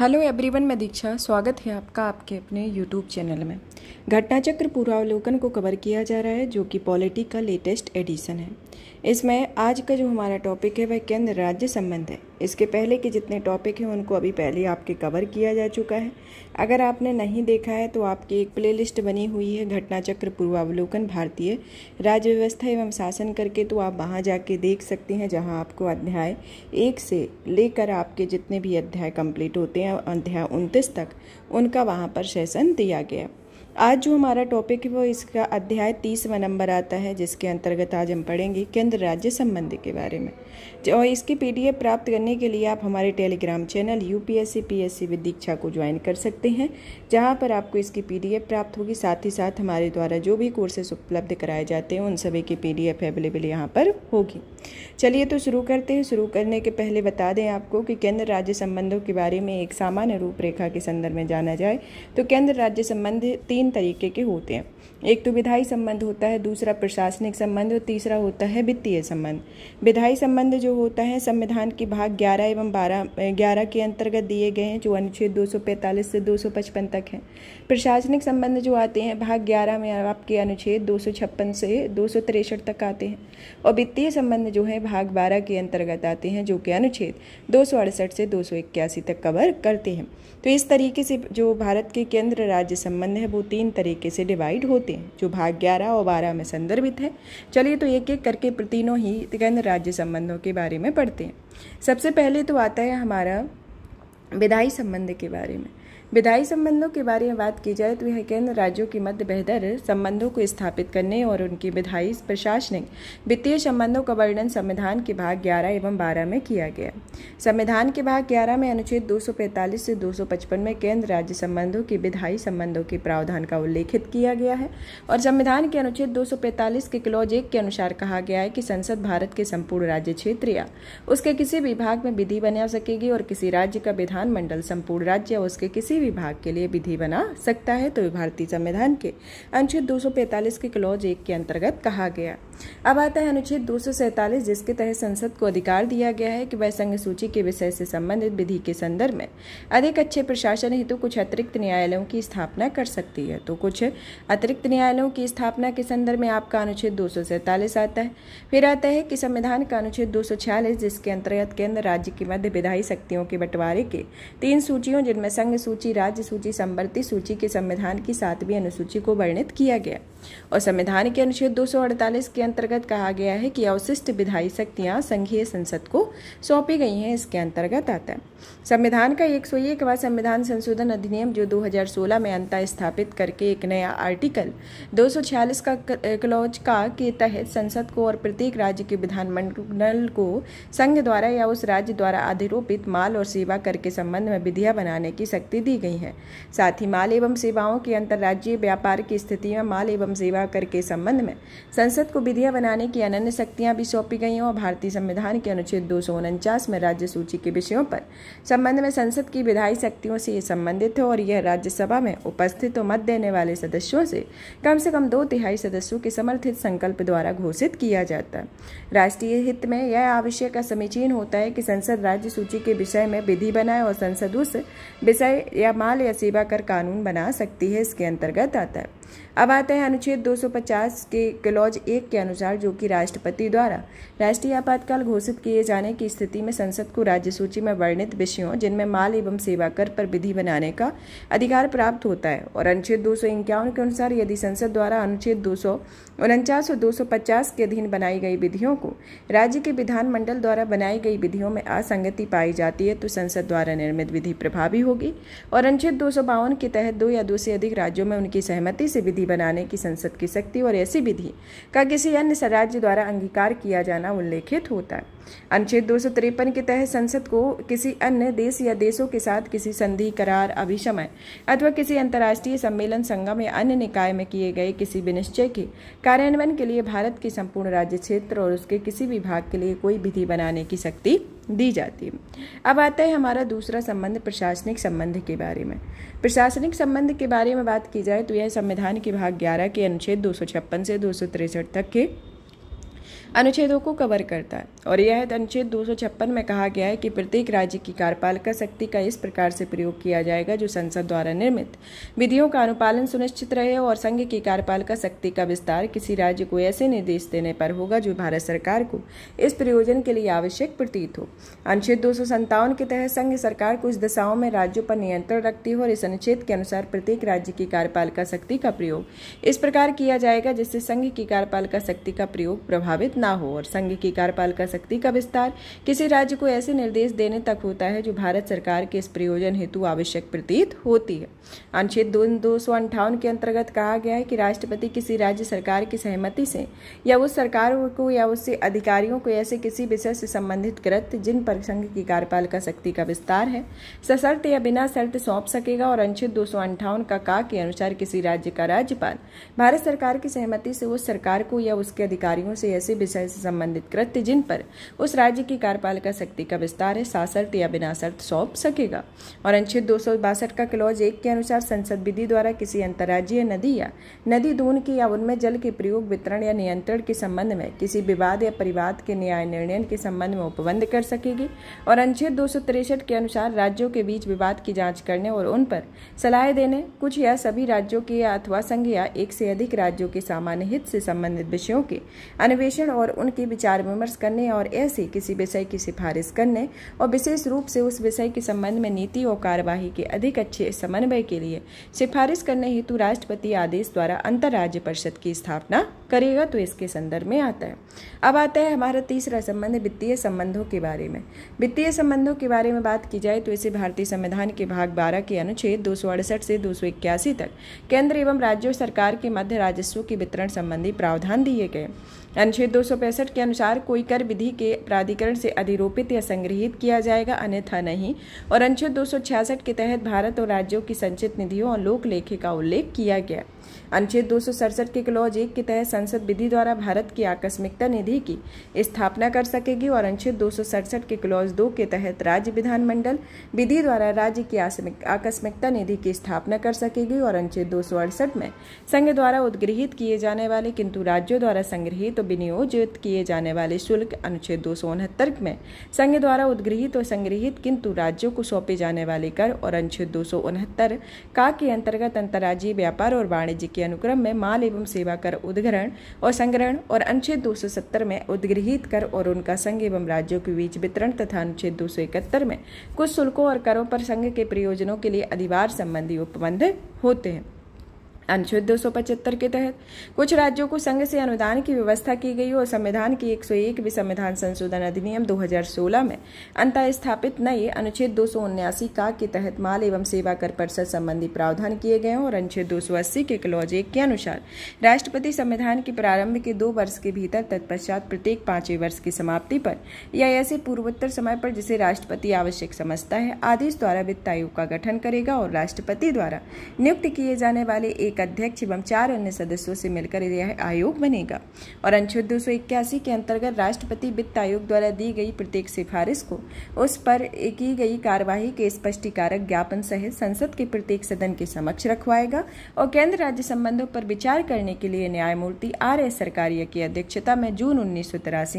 Hello everyone मैं दीक्षा स्वागत है आपका आपके अपने यूट्यूब चैनल में घटनाचक्र पूर्वावलोकन को कवर किया जा रहा है जो कि पॉलिटी का लेटेस्ट फर्स्ट एडिशन है इसमें आज का जो हमारा टॉपिक है वह केंद्र राज्य संबंध है इसके पहले के जितने टॉपिक हैं उनको अभी पहले आपके कवर किया जा चुका है अगर आपने नहीं देखा है तो आपकी एक प्लेलिस्ट बनी हुई है घटना चक्र पूर्वावलोकन भारतीय राज्य व्यवस्था एवं शासन करके तो आप वहाँ जाके देख सकते हैं जहाँ आपको अध्याय एक से लेकर आपके जितने भी अध्याय कंप्लीट होते हैं अध्याय उनतीस तक उनका वहाँ पर सेशन दिया गया आज जो हमारा टॉपिक है वो इसका अध्याय तीसवा नंबर आता है जिसके अंतर्गत आज हम पढ़ेंगे केंद्र राज्य संबंध के बारे में और इसकी पीडीएफ प्राप्त करने के लिए आप हमारे Telegram channel U PSC S with Diksha को ज्वाइन कर सकते हैं जहां पर आपको इसकी पीडीएफ प्राप्त होगी साथ ही साथ हमारे द्वारा जो भी कोर्सेस उपलब्ध कराए जाते हैं उन सभी की पी अवेलेबल यहाँ पर होगी चलिए तो शुरू करते हैं शुरू करने के पहले बता दें आपको कि केंद्र राज्य संबंधों के बारे में एक सामान्य रूपरेखा के संदर्भ में जाना जाए तो केंद्र राज्य संबंध तीन तरीके के होते हैं एक तो विधायी संबंध होता है दूसरा प्रशासनिक संबंध और तीसरा होता है वित्तीय संबंध विधायी संबंध जो होता है संविधान के भाग 11 एवं 12 ग्यारह के अंतर्गत दिए गए हैं जो अनुच्छेद 245 से 255 तक हैं प्रशासनिक संबंध जो आते हैं भाग 11 में आपके अनुच्छेद 256 से दो तक आते हैं और वित्तीय संबंध जो है भाग बारह के अंतर्गत आते हैं जो कि अनुच्छेद दो से दो तक कवर करते हैं तो इस तरीके से जो भारत के केंद्र राज्य संबंध है वो तीन तरीके से डिवाइड होते हैं जो भाग ग्यारह और बारह में संदर्भित है चलिए तो एक एक करके तीनों ही केंद्र राज्य संबंधों के बारे में पढ़ते हैं सबसे पहले तो आता है हमारा विदाई संबंध के बारे में विधायी संबंधों के बारे में बात की जाए तो यह केंद्र राज्यों के मध्य बेहतर संबंधों को स्थापित करने और उनकी विधायी प्रशासनिक वित्तीय संबंधों का वर्णन संविधान के भाग ग्यारह एवं बारह में किया गया संविधान के भाग ग्यारह में अनुच्छेद 245 से 255 में केंद्र राज्य संबंधों के विधायी संबंधों के प्रावधान का उल्लेखित किया गया है और संविधान के अनुच्छेद दो के क्लॉज एक के अनुसार कहा गया है कि संसद भारत के संपूर्ण राज्य क्षेत्र या उसके किसी भी भाग में विधि बना सकेगी और किसी राज्य का विधानमंडल संपूर्ण राज्य या उसके किसी किसी विभाग के लिए विधि बना सकता है तो भारतीय संविधान के अनुच्छेद 245 के क्लॉज एक के अंतर्गत कहा गया अब आता है अनुच्छेद दो जिसके तहत संसद को अधिकार दिया गया है कि वह संघ सूची के विषय से संबंधित विधि के संदर्भ में अधिक अच्छे प्रशासन हेतु कुछ अतिरिक्त न्यायालयों की स्थापना कर सकती है तो कुछ अतिरिक्त न्यायालयों की स्थापना के संदर्भ में आपका अनुच्छेद दो आता है फिर आता है कि संविधान का अनुच्छेद दो जिसके अंतर्गत केंद्र राज्य की मध्य विधायी शक्तियों के बंटवारे के तीन सूचियों जिनमें संघ सूची सूची राज्य सूची संवर्ती सूची के संविधान की सातवीं अनुसूची को वर्णित किया गया और संविधान के अनुच्छेद 248 के अंतर्गत कहा गया है कि अवशिष्ट विधायी शक्तियां संघीय संसद को सौंपी गई हैं इसके अंतर्गत आता है संविधान का एक सौ एकवा संविधान संशोधन अधिनियम जो 2016 में अंता स्थापित करके एक नया आर्टिकल 246 का क्लॉज का के तहत संसद को और प्रत्येक राज्य के विधानमंडल को संघ द्वारा या उस राज्य द्वारा अधिरोपित माल और सेवा कर के संबंध में विधियां बनाने की शक्ति दी गई हैं साथ ही माल एवं सेवाओं के अंतर्राज्यीय व्यापार की स्थिति में माल एवं सेवा कर के संबंध में संसद को विधियां बनाने की अनन्य शक्तियां भी सौंपी गई हैं और भारतीय संविधान के अनुच्छेद दो में राज्य सूची के विषयों पर संबंध में संसद की विधायी शक्तियों से ये संबंधित है और यह राज्यसभा में उपस्थित और मत देने वाले सदस्यों से कम से कम दो तिहाई सदस्यों के समर्थित संकल्प द्वारा घोषित किया जाता है राष्ट्रीय हित में यह आवश्यक समीचीन होता है कि संसद राज्य सूची के विषय में विधि बनाए और संसद उस विषय या या माल या सेवा कर कानून बना सकती है इसके अंतर्गत आता है अब आते हैं अनुच्छेद 250 के क्लॉज एक के अनुसार जो कि राष्ट्रपति द्वारा राष्ट्रीय आपातकाल घोषित किए जाने की स्थिति में संसद को राज्य सूची में वर्णित विषयों जिनमें माल एवं सेवा कर पर विधि बनाने का अधिकार प्राप्त होता है और अनुच्छेद दो के अनुसार यदि संसद द्वारा अनुच्छेद दो और दो के अधीन बनाई गई विधियों को राज्य के विधानमंडल द्वारा बनाई गई विधियों में असंगति पाई जाती है तो संसद द्वारा निर्मित विधि प्रभावी होगी और अनुच्छेद दो के तहत दो या दो से अधिक राज्यों में उनकी सहमति से ऐसी विधि बनाने की संसद की शक्ति और ऐसी विधि का किसी अन्य राज्य द्वारा अंगीकार किया जाना उल्लेखित होता है अनुच्छेद दो के तहत संसद को किसी अन्य देश या देशों के साथ किसी संधि करार अभिशमय अथवा किसी अंतर्राष्ट्रीय सम्मेलन संगम या अन्य निकाय में किए गए किसी विनिश्चय के कार्यान्वयन के लिए भारत के संपूर्ण राज्य क्षेत्र और उसके किसी भी भाग के लिए कोई विधि बनाने की शक्ति दी जाती है अब आता है हमारा दूसरा संबंध प्रशासनिक संबंध के बारे में प्रशासनिक संबंध के बारे में बात की जाए तो यह संविधान के भाग ग्यारह के अनुच्छेद दो से दो तक के अनुच्छेदों को कवर करता है और यह अनुच्छेद दो में कहा गया है कि प्रत्येक राज्य की कार्यपालिका शक्ति का इस प्रकार से प्रयोग किया जाएगा जो संसद द्वारा निर्मित विधियों का अनुपालन सुनिश्चित रहे और संघ की कार्यपालिका शक्ति का विस्तार किसी राज्य को ऐसे निर्देश देने पर होगा जो भारत सरकार को इस प्रयोजन के लिए आवश्यक प्रतीत हो अनुच्छेद दो के तहत संघ सरकार कुछ दशाओं में राज्यों पर नियंत्रण रखती हो और इस अनुच्छेद के अनुसार प्रत्येक राज्य की कार्यपालिका शक्ति का प्रयोग इस प्रकार किया जाएगा जिससे संघ की कार्यपालिका शक्ति का प्रयोग प्रभावित ना हो और संघ की कार्यपालिका शक्ति का विस्तार किसी राज्य को ऐसे निर्देश देने तक होता है जो भारत सरकार के इस प्रयोजन हेतु आवश्यक प्रतीत होती है अनुच्छेद दो सौ अंठावन के अंतर्गत कहा गया है कि राष्ट्रपति किसी राज्य सरकार की सहमति से या उस सरकार को या उससे अधिकारियों को ऐसे किसी विषय से संबंधित कृत्य जिन पर संघ की कार्यपालिका शक्ति का विस्तार है सशर्त या बिना शर्त सौंप सकेगा और अनुच्छेद दो का का के अनुसार किसी राज्य का राज्यपाल भारत सरकार की सहमति से उस सरकार को या उसके अधिकारियों से ऐसे विषय से संबंधित कृत्य जिन पर उस राज्य की कार्यपालिका शक्ति का विस्तार है साशर्त या बिना शर्त सौंप सकेगा और अनुच्छेद दो का क्लॉज एक के अनुसार संसद विधि द्वारा किसी अंतर्राज्यीय नदी या नदी दून की या उनमें जल के प्रयोग वितरण या नियंत्रण के संबंध में किसी विवाद या परिवाद के न्याय निर्णय के संबंध में उपबंध कर सकेगी और अनुच्छेद दो के अनुसार राज्यों के बीच विवाद की जांच करने और उन पर सलाह देने कुछ या सभी राज्यों के अथवा संघ या एक से अधिक राज्यों के सामान्य हित से संबंधित विषयों के अन्वेषण और और उनकी विचार विमर्श करने और ऐसे किसी विषय की सिफारिश करने और विशेष रूप से उस विषय के संबंध में नीति और कार्यवाही के अधिक अच्छे समन्वय के लिए सिफारिश करने हेतु राष्ट्रपति आदेश द्वारा अंतर्राज्य परिषद की स्थापना करेगा तो इसके संदर्भ में आता है अब आता है हमारा तीसरा संबंध वित्तीय संबंधों के बारे में वित्तीय संबंधों के बारे में बात की जाए तो इसे भारतीय संविधान के भाग बारह के अनुच्छेद दो से दो तक केंद्र एवं राज्यों सरकार के मध्य राजस्व के वितरण संबंधी प्रावधान दिए गए अनुच्छेद दो के अनुसार कोई कर विधि के प्राधिकरण से अधिरोपित या संग्रहित किया जाएगा अन्यथा नहीं और अनुच्छेद दो के तहत भारत और राज्यों की संचित निधियों और लोक लेखे का उल्लेख किया गया अनुच्छेद दो के क्लॉज एक के तहत संसद विधि द्वारा भारत की आकस्मिकता निधि की स्थापना कर सकेगी और अनुच्छेद दो के क्लॉज दो के तहत राज्य विधानमंडल विधि द्वारा राज्य की आकस्मिकता निधि की स्थापना कर सकेगी और अनुच्छेद दो में संघ द्वारा उद्गृहित किए जाने वाले किंतु राज्यों द्वारा संग्रहित और विनियोजित किए जाने वाले शुल्क अनुच्छेद दो में संघ द्वारा उद्गृहित और संग्रहित किंतु राज्यों को सौंपे जाने वाले कर और अनुच्छेद दो का के अंतर्गत अंतर्राज्यीय व्यापार और वाणिज्य जी के अनुक्रम में माल एवं सेवा कर उद्ग्रहण और संग्रहण और अनुच्छेद 270 में उद्गृहित कर और उनका संघ एवं राज्यों के बीच वितरण तथा अनुच्छेद 271 में कुछ शुल्कों और करों पर संघ के प्रयोजनों के लिए अधिवार संबंधी उपबंध होते हैं अनुच्छेद दो के तहत कुछ राज्यों को संघ से अनुदान की व्यवस्था की गई और संविधान की 101वीं संविधान संशोधन अधिनियम 2016 में अंतर स्थापित नए अनुच्छेद दो का के तहत माल एवं सेवा कर परिषद संबंधी प्रावधान किए गए और अनुच्छेद दो के क्लॉज एक के अनुसार राष्ट्रपति संविधान के प्रारंभ के दो वर्ष के भीतर तत्पश्चात प्रत्येक पांचवें वर्ष की समाप्ति पर या ऐसे पूर्वोत्तर समय पर जिसे राष्ट्रपति आवश्यक समझता है आदेश द्वारा वित्त आयोग का गठन करेगा और राष्ट्रपति द्वारा नियुक्त किए जाने वाले एक अध्यक्ष एवं चार अन्य सदस्यों से मिलकर यह आयोग बनेगा और अनुच्छेद दो के अंतर्गत राष्ट्रपति वित्त आयोग द्वारा दी गई प्रत्येक सिफारिश को उस पर की गई कार्यवाही के स्पष्टीकारक ज्ञापन सहित संसद के प्रत्येक सदन के समक्ष रखवाएगा और केंद्र राज्य संबंधों पर विचार करने के लिए न्यायमूर्ति आर एस सरकारिया की अध्यक्षता में जून उन्नीस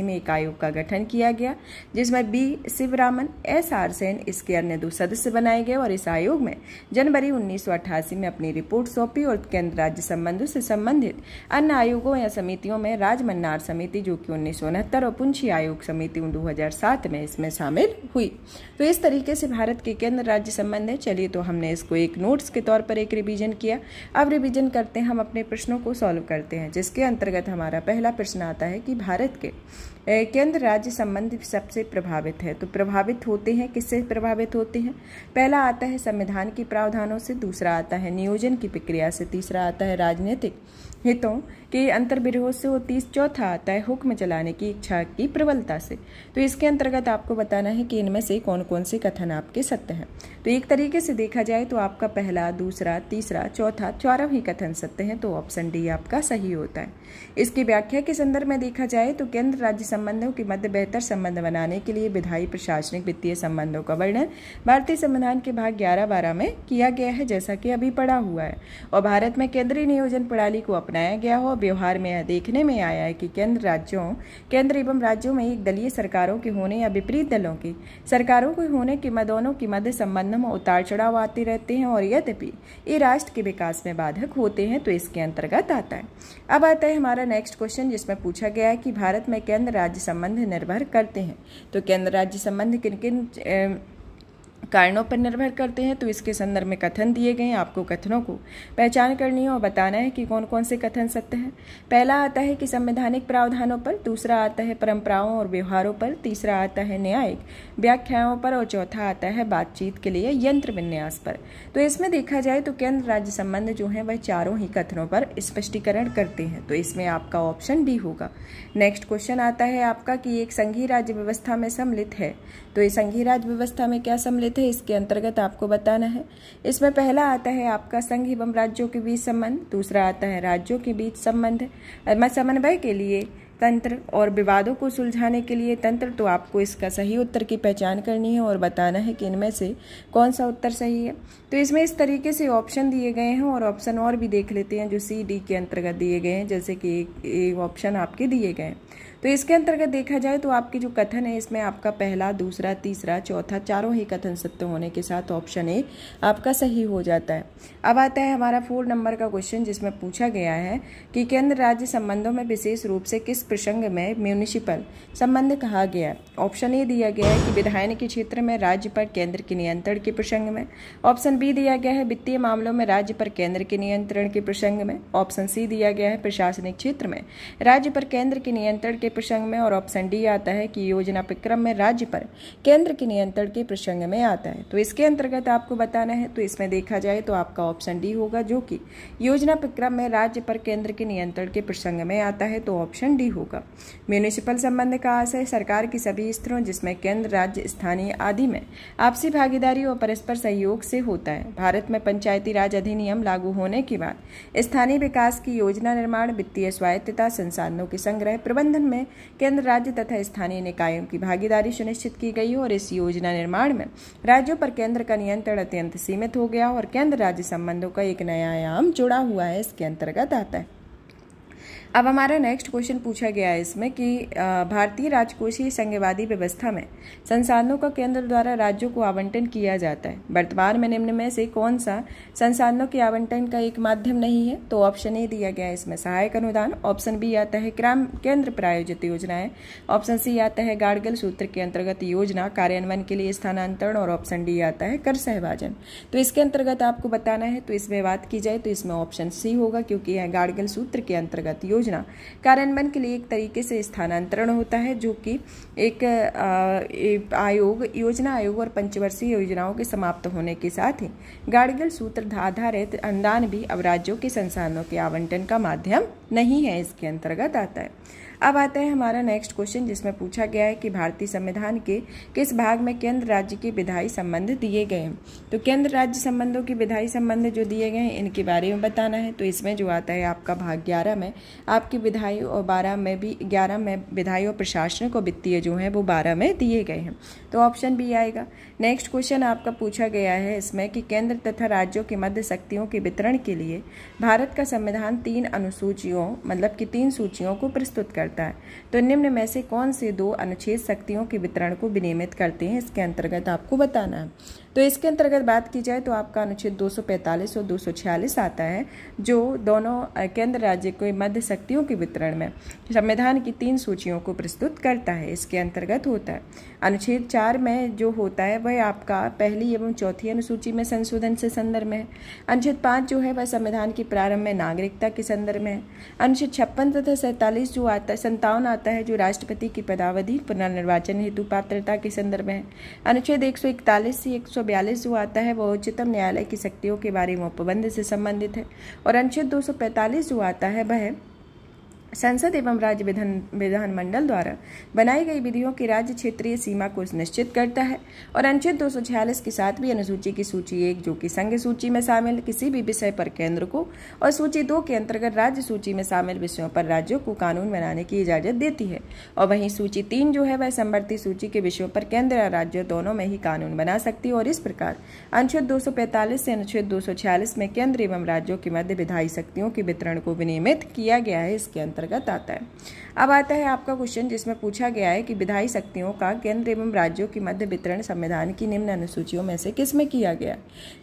में एक आयोग का गठन किया गया जिसमें B Sivaraman S R Sen इसके अन्य दो सदस्य बनाए गए और इस आयोग में जनवरी उन्नीस में अपनी रिपोर्ट सौंपी और और केंद्र राज्य संबंधों से संबंधित अन्य आयोगों या समितियों में राजमन्नार समिति जो कि उन्नीस और पुंछी आयोग समिति दो 2007 में इसमें शामिल हुई तो इस तरीके से भारत के केंद्र राज्य संबंध है चलिए तो हमने इसको एक नोट्स के तौर पर एक रिविजन किया अब रिविजन करते हैं हम अपने प्रश्नों को सॉल्व करते हैं जिसके अंतर्गत हमारा पहला प्रश्न आता है कि भारत के केंद्र राज्य संबंध सबसे प्रभावित है तो प्रभावित होते हैं किससे प्रभावित होते हैं पहला आता है संविधान के प्रावधानों से दूसरा आता है नियोजन की प्रक्रिया से तीसरा आता है राजनीतिक हितों के अंतर विरोध से वो तीस चौथा आता है हुक्म चलाने की इच्छा की प्रबलता से तो इसके अंतर्गत आपको बताना है कि इनमें से कौन कौन से कथन आपके सत्य हैं तो एक तरीके से देखा जाए तो आपका पहला दूसरा तीसरा चौथा चौरव ही कथन सत्य हैं तो ऑप्शन डी आपका सही होता है इसकी व्याख्या के संदर्भ में देखा जाए तो केंद्र राज्य संबंधों के मध्य बेहतर संबंध बनाने के लिए विधायी प्रशासनिक वित्तीय संबंधों का वर्णन भारतीय संविधान के भाग ग्यारह बारह में किया गया है जैसा कि अभी पढ़ा हुआ है और भारत में केंद्रीय नियोजन प्रणाली को अपनाया गया हो व्यवहार में देखने में आया है कि केंद्र राज्यों केंद्र एवं राज्यों में एक दलीय सरकारों के होने या विपरीत दलों के सरकारों के होने के मदोनों के मध्य संबंध में उतार चढ़ाव आते रहते हैं और यद्यपि ये राष्ट्र के विकास में बाधक होते हैं तो इसके अंतर्गत आता है अब आता है हमारा नेक्स्ट क्वेश्चन जिसमें पूछा गया है कि भारत में केंद्र राज्य संबंध निर्भर करते हैं तो केंद्र राज्य संबंध किन किन कारणों पर निर्भर करते हैं तो इसके संदर्भ में कथन दिए गए हैं आपको कथनों को पहचान करनी है और बताना है कि कौन कौन से कथन सत्य हैं पहला आता है कि संवैधानिक प्रावधानों पर दूसरा आता है परंपराओं और व्यवहारों पर तीसरा आता है न्यायिक व्याख्याओं पर और चौथा आता है बातचीत के लिए यंत्र विन्यास पर तो इसमें देखा जाए तो केंद्र राज्य संबंध जो है वह चारों ही कथनों पर स्पष्टीकरण करते हैं तो इसमें आपका ऑप्शन डी होगा नेक्स्ट क्वेश्चन आता है आपका कि एक संघीय राज्य व्यवस्था में सम्मिलित है तो ये संघीय राज व्यवस्था में क्या सम्मिलित है इसके अंतर्गत आपको बताना है इसमें पहला आता है आपका संघ एवं राज्यों के बीच संबंध दूसरा आता है राज्यों के बीच संबंध समन्वय के लिए तंत्र और विवादों को सुलझाने के लिए तंत्र तो आपको इसका सही उत्तर की पहचान करनी है और बताना है कि इनमें से कौन सा उत्तर सही है तो इसमें इस तरीके से ऑप्शन दिए गए हैं और ऑप्शन और भी देख लेते हैं जो सी डी के अंतर्गत दिए गए हैं जैसे कि एक ऑप्शन आपके दिए गए हैं तो इसके अंतर्गत देखा जाए तो आपकी जो कथन है इसमें आपका पहला दूसरा तीसरा चौथा चारों ही कथन सत्य होने के साथ ऑप्शन ए आपका सही हो जाता है अब आता है हमारा फोर नंबर का क्वेश्चन जिसमें पूछा गया है कि केंद्र राज्य संबंधों में विशेष रूप से किस प्रसंग में म्यूनिसिपल संबंध कहा गया है ऑप्शन ए दिया गया है कि विधायन के क्षेत्र में राज्य पर केंद्र के नियंत्रण के प्रसंग में ऑप्शन बी दिया गया है वित्तीय मामलों में राज्य पर केंद्र के नियंत्रण के प्रसंग में ऑप्शन सी दिया गया है प्रशासनिक क्षेत्र में राज्य पर केंद्र के नियंत्रण के प्रसंग में और ऑप्शन डी आता है कि योजना प्रक्रम में राज्य पर केंद्र के नियंत्रण के प्रसंग में आता है तो इसके अंतर्गत आपको बताना है तो इसमें देखा जाए तो आपका ऑप्शन डी होगा जो कि योजना प्रक्रम में राज्य पर केंद्र के नियंत्रण के प्रसंग में आता है तो ऑप्शन डी होगा म्यूनिसिपल संबंध का आशय सरकार की सभी स्तरों जिसमें केंद्र राज्य स्थानीय आदि में आपसी भागीदारी और परस्पर सहयोग से होता है भारत में पंचायती राज अधिनियम लागू होने के बाद स्थानीय विकास की योजना निर्माण वित्तीय स्वायत्तता संसाधनों के संग्रह प्रबंधन में में केंद्र राज्य तथा स्थानीय निकायों की भागीदारी सुनिश्चित की गई और इस योजना निर्माण में राज्यों पर केंद्र का नियंत्रण अत्यंत सीमित हो गया और केंद्र राज्य संबंधों का एक नया आयाम जुड़ा हुआ है इसके अंतर्गत आता है अब हमारा नेक्स्ट क्वेश्चन पूछा गया है इसमें कि भारतीय राजकोषीय संघवादी व्यवस्था में संसाधनों का केंद्र द्वारा राज्यों को आवंटन किया जाता है वर्तमान में निम्न में से कौन सा संसाधनों के आवंटन का एक माध्यम नहीं है तो ऑप्शन ए दिया गया है इसमें सहायक अनुदान ऑप्शन बी आता है क्राम केंद्र प्रायोजित योजनाएं ऑप्शन सी आता है गार्गल सूत्र के अंतर्गत योजना कार्यान्वयन के लिए स्थानांतरण और ऑप्शन डी आता है कर सहभाजन तो इसके अंतर्गत आपको बताना है तो इसमें बात की जाए तो इसमें ऑप्शन सी होगा क्योंकि यह गार्गल सूत्र के अंतर्गत योजना योजना कार्यान्वयन के लिए एक तरीके से स्थानांतरण होता है जो कि एक आयोग योजना आयोग और पंचवर्षीय योजनाओं के समाप्त होने के साथ ही गाड़गिल सूत्र आधारित अनुदान भी अब राज्यों के संसाधनों के आवंटन का माध्यम नहीं है इसके अंतर्गत आता है अब आता है हमारा नेक्स्ट क्वेश्चन जिसमें पूछा गया है कि भारतीय संविधान के किस भाग में केंद्र राज्य की विधायी संबंध दिए गए हैं तो केंद्र राज्य संबंधों की विधायी संबंध जो दिए गए हैं इनके बारे में बताना है तो इसमें जो आता है आपका भाग ग्यारह में आपकी विधायी और बारह में भी ग्यारह में विधायी और प्रशासन को वित्तीय जो है वो बारह में दिए गए हैं तो ऑप्शन बी आएगा नेक्स्ट क्वेश्चन आपका पूछा गया है इसमें कि केंद्र तथा राज्यों के मध्य शक्तियों के वितरण के लिए भारत का संविधान तीन अनुसूचियों मतलब कि तीन सूचियों को प्रस्तुत कर करता है तो निम्न में से कौन से दो अनुच्छेद शक्तियों के वितरण को विनियमित करते हैं इसके अंतर्गत आपको बताना है तो इसके अंतर्गत बात की जाए तो आपका अनुच्छेद 245 और 246 आता है जो दोनों केंद्र राज्य को मध्य शक्तियों के वितरण में संविधान की तीन सूचियों को प्रस्तुत करता है इसके अंतर्गत होता है अनुच्छेद चार में जो होता है वह आपका पहली एवं चौथी अनुसूची में संशोधन से संदर्भ में अनुच्छेद पाँच जो है वह संविधान की प्रारंभ में नागरिकता के संदर्भ में अनुच्छेद छप्पन तथा सैंतालीस जो आता है संतावन आता है जो राष्ट्रपति की पदावधि पुनर्निर्वाचन हेतु पात्रता के संदर्भ में अनुच्छेद एक से एक 242 जो आता है वह उच्चतम न्यायालय की शक्तियों के बारे में उपबंध से संबंधित है और अनुच्छेद 245 जो आता है वह संसद एवं राज्य विधान विधानमंडल द्वारा बनाई गई विधियों की राज्य क्षेत्रीय सीमा को निश्चित करता है और अनुच्छेद दो की सातवीं अनुसूची की सूची एक जो कि संघ सूची में शामिल किसी भी विषय पर केंद्र को और सूची दो के अंतर्गत राज्य सूची में शामिल विषयों पर राज्यों को कानून बनाने की इजाजत देती है और वहीं सूची तीन जो है वह संवर्ती सूची के विषयों पर केंद्र और राज्य दोनों में ही कानून बना सकती है और इस प्रकार अनुच्छेद पैंतालीस से अनुच्छेद छियालीस में केंद्र एवं राज्यों के मध्य विधायी शक्तियों के वितरण को विनियमित किया गया है इसके अंतर्गत pregătate. अब आता है आपका क्वेश्चन जिसमें पूछा गया है कि विधायी शक्तियों का केंद्र एवं राज्यों की मध्य वितरण संविधान की निम्न अनुसूचियों में से किस में किया गया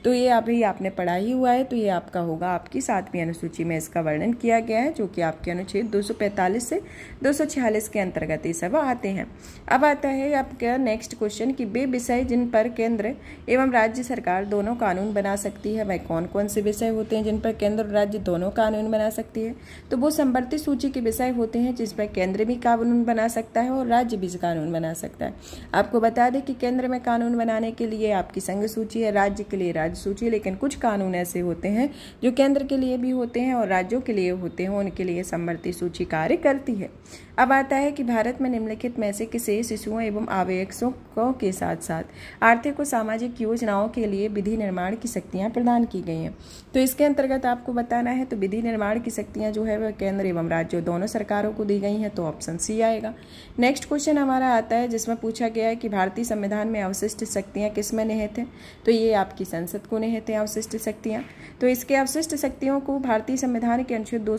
तो ये अभी आपने पढ़ा ही हुआ है तो ये आपका होगा आपकी सातवीं अनुसूची में इसका वर्णन किया गया है जो कि आपके अनुच्छेद 245 से 246 के अंतर्गत ये सब आते हैं अब आता है आपका नेक्स्ट क्वेश्चन कि वे विषय जिन पर केंद्र एवं राज्य सरकार दोनों कानून बना सकती है वह कौन कौन से विषय होते हैं जिन पर केंद्र और राज्य दोनों कानून बना सकती है तो वो संवर्ती सूची के विषय होते हैं जिस इसमें केंद्र भी कानून बना सकता है और राज्य भी कानून बना सकता है आपको बता दें कि केंद्र में कानून बनाने के लिए आपकी संघ सूची है राज्य के लिए राज्य सूची लेकिन कुछ कानून ऐसे होते हैं जो केंद्र के लिए भी होते हैं और राज्यों के लिए होते हैं उनके लिए समवर्ती सूची कार्य करती है अब आता है कि भारत में निम्नलिखित में से किसे शिशुओं एवं आवेक्षकों के साथ साथ आर्थिक और सामाजिक योजनाओं के लिए विधि निर्माण की शक्तियाँ प्रदान की गई हैं तो इसके अंतर्गत आपको बताना है तो विधि निर्माण की शक्तियाँ जो है वह केंद्र एवं राज्यों दोनों सरकारों को दी गई गई हैं तो ऑप्शन सी आएगा नेक्स्ट क्वेश्चन हमारा आता है जिसमें पूछा गया है कि भारतीय संविधान में अवशिष्ट शक्तियाँ किस में निहित हैं तो ये आपकी संसद को निहित हैं अवशिष्ट शक्तियाँ तो इसके अवशिष्ट शक्तियों को भारतीय संविधान के अनुच्छेद दो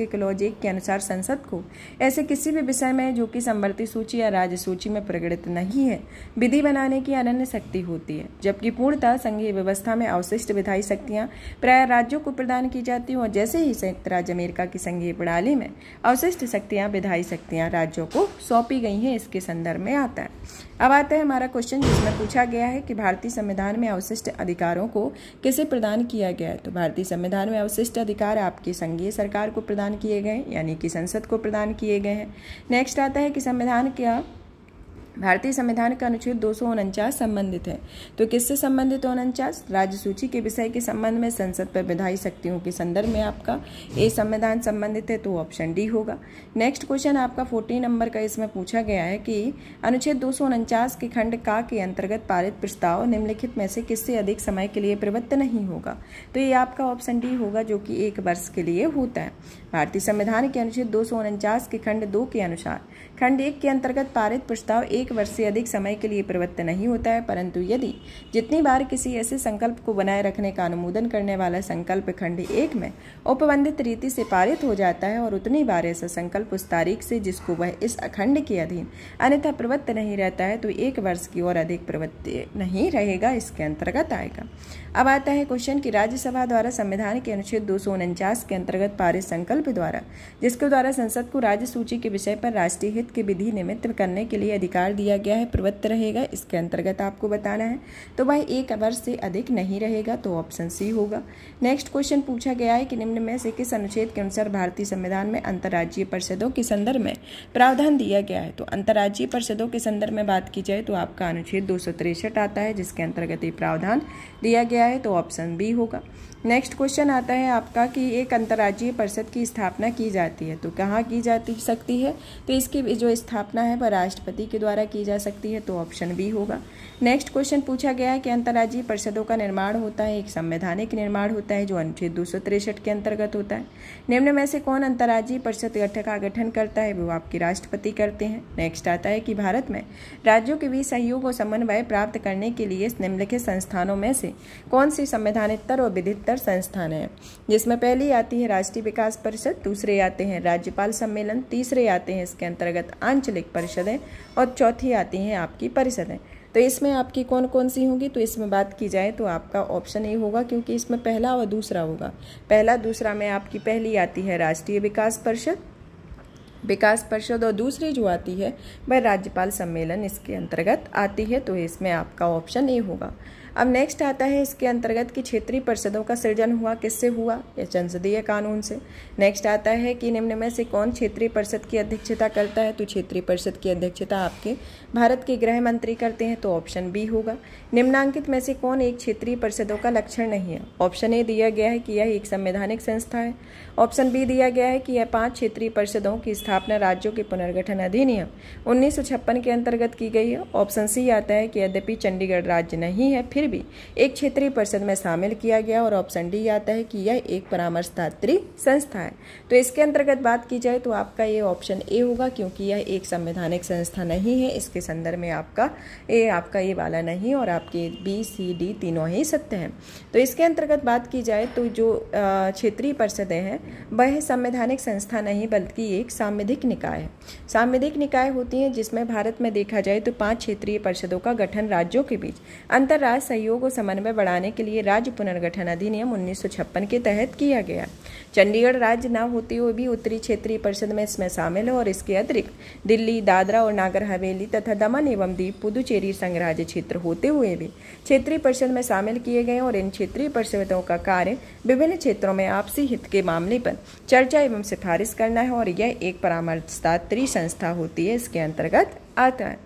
के क्लोज के अनुसार संसद को ऐसे किसी भी विषय में जो कि संवर्ती सूची या राज्य सूची में प्रगणित नहीं है विधि बनाने की अनन्य शक्ति होती है जबकि पूर्णतः संघीय व्यवस्था में अवशिष्ट विधायी शक्तियाँ प्राय राज्यों को प्रदान की जाती हैं और जैसे ही संयुक्त राज्य अमेरिका की संघीय प्रणाली में अवशिष्ट शक्ति शक्तियां विधायी शक्तियां राज्यों को सौंपी गई हैं इसके संदर्भ में आता है अब आता है हमारा क्वेश्चन जिसमें पूछा गया है कि भारतीय संविधान में अवशिष्ट अधिकारों को किसे प्रदान किया गया है तो भारतीय संविधान में अवशिष्ट अधिकार आपकी संघीय सरकार को प्रदान किए गए यानी कि संसद को प्रदान किए गए हैं नेक्स्ट आता है कि संविधान क्या भारतीय संविधान का अनुच्छेद दो संबंधित है तो किससे संबंधित उनचास राज्य सूची के विषय के संबंध में संसद पर विधायी शक्तियों के संदर्भ में आपका ए संविधान संबंधित है तो ऑप्शन डी होगा नेक्स्ट क्वेश्चन आपका फोर्टीन नंबर का इसमें पूछा गया है कि अनुच्छेद दो के खंड का के अंतर्गत पारित प्रस्ताव निम्नलिखित में से किससे अधिक समय के लिए प्रवृत्त नहीं होगा तो ये आपका ऑप्शन डी होगा जो कि एक वर्ष के लिए होता है भारतीय संविधान के अनुच्छेद दो के खंड दो के अनुसार खंड एक के अंतर्गत पारित प्रस्ताव एक वर्ष से अधिक समय के लिए प्रवृत्त नहीं होता है परंतु यदि जितनी बार किसी ऐसे संकल्प को बनाए रखने का अनुमोदन करने वाला संकल्प खंड एक में उपबंधित रीति से पारित हो जाता है और उतनी बार ऐसा संकल्प उस तारीख से जिसको वह इस अखंड के अधीन अन्यथा प्रवृत्त नहीं रहता है तो एक वर्ष की और अधिक प्रवृत्ति नहीं रहेगा इसके अंतर्गत आएगा अब आता है क्वेश्चन कि राज्यसभा द्वारा संविधान के अनुच्छेद दो के अंतर्गत पारित संकल्प द्वारा जिसके द्वारा संसद को राज्य सूची के विषय पर राष्ट्रीय संकलित की विधि निमित्त करने के लिए अधिकार दिया गया है प्रवृत्त रहेगा इसके अंतर्गत आपको बताना है तो वह एक वर्ष से अधिक नहीं रहेगा तो ऑप्शन सी होगा नेक्स्ट क्वेश्चन पूछा गया है कि निम्न में से किस अनुच्छेद के अनुसार भारतीय संविधान में अंतर्राज्यीय परिषदों के संदर्भ में प्रावधान दिया गया है तो अंतर्राज्यीय परिषदों के संदर्भ में बात की जाए तो आपका अनुच्छेद दो आता है जिसके अंतर्गत ये प्रावधान दिया गया है तो ऑप्शन बी होगा नेक्स्ट क्वेश्चन आता है आपका कि एक अंतर्राज्यीय परिषद की स्थापना की जाती है तो कहाँ की जाती सकती है तो इसकी जो स्थापना है वह राष्ट्रपति के द्वारा की जा सकती है तो ऑप्शन बी होगा नेक्स्ट क्वेश्चन पूछा गया है कि अंतर्राज्यीय परिषदों का निर्माण होता है एक संवैधानिक निर्माण होता है जो अनुच्छेद दो के अंतर्गत होता है निम्न में से कौन अंतर्राज्यीय परिषद गठक का गठन करता है वो आपके राष्ट्रपति करते हैं नेक्स्ट आता है कि भारत में राज्यों के बीच सहयोग और समन्वय प्राप्त करने के लिए निम्नलिखित संस्थानों में से कौन सी संवैधानिकतर और विधितर संस्थान है जिसमें पहली आती है राष्ट्रीय विकास परिषद दूसरे आते हैं राज्यपाल सम्मेलन तीसरे आते हैं इसके अंतर्गत परिषद आंचलिक परिषदें और चौथी आती हैं आपकी परिषदें तो इसमें आपकी कौन कौन सी होंगी तो इसमें बात की जाए तो आपका ऑप्शन ए होगा क्योंकि इसमें पहला और दूसरा होगा पहला दूसरा में आपकी पहली आती है राष्ट्रीय विकास परिषद विकास परिषद और दूसरी जो आती है वह राज्यपाल सम्मेलन इसके अंतर्गत आती है तो इसमें आपका ऑप्शन ए होगा अब नेक्स्ट आता है इसके अंतर्गत कि क्षेत्रीय परिषदों का सृजन हुआ किससे हुआ या संसदीय कानून से नेक्स्ट आता है कि निम्न में से कौन क्षेत्रीय परिषद की अध्यक्षता करता है तो क्षेत्रीय परिषद की अध्यक्षता आपके भारत के गृह मंत्री करते हैं तो ऑप्शन बी होगा निम्नांकित में से कौन एक क्षेत्रीय परिषदों का लक्षण नहीं है ऑप्शन ए दिया गया है कि यह एक संवैधानिक संस्था है ऑप्शन बी दिया गया है कि यह पांच क्षेत्रीय परिषदों की स्थापना राज्यों के पुनर्गठन अधिनियम उन्नीस के अंतर्गत की गई है ऑप्शन सी आता है कि यद्यपि चंडीगढ़ राज्य नहीं है फिर फिर भी एक क्षेत्रीय परिषद में शामिल किया गया और ऑप्शन डी आता है कि यह एक परामर्शदात्री संस्था है तो इसके अंतर्गत बात की जाए तो आपका ये ऑप्शन ए होगा क्योंकि यह एक संवैधानिक संस्था नहीं है इसके संदर्भ में आपका ए आपका ये वाला नहीं और आपके बी सी डी तीनों ही सत्य हैं तो इसके अंतर्गत बात की जाए तो जो क्षेत्रीय परिषद हैं वह संवैधानिक संस्था नहीं बल्कि एक सांविधिक निकाय है सांविधिक निकाय होती हैं जिसमें भारत में देखा जाए तो पांच क्षेत्रीय परिषदों का गठन राज्यों के बीच अंतर्राष्ट्रीय सहयोग और समन्वय बढ़ाने के लिए राज्य पुनर्गठन अधिनियम उन्नीस के तहत किया गया चंडीगढ़ राज्य न होते हुए भी उत्तरी क्षेत्रीय परिषद में इसमें शामिल है और इसके अतिरिक्त दिल्ली दादरा और नागर हवेली तथा दमन एवं दीप पुदुचेरी संघराज्य क्षेत्र होते हुए भी क्षेत्रीय परिषद में शामिल किए गए और इन क्षेत्रीय परिषदों का कार्य विभिन्न क्षेत्रों में आपसी हित के मामले पर चर्चा एवं सिफारिश करना है और यह एक परामर्शदात्री संस्था होती है इसके अंतर्गत आता है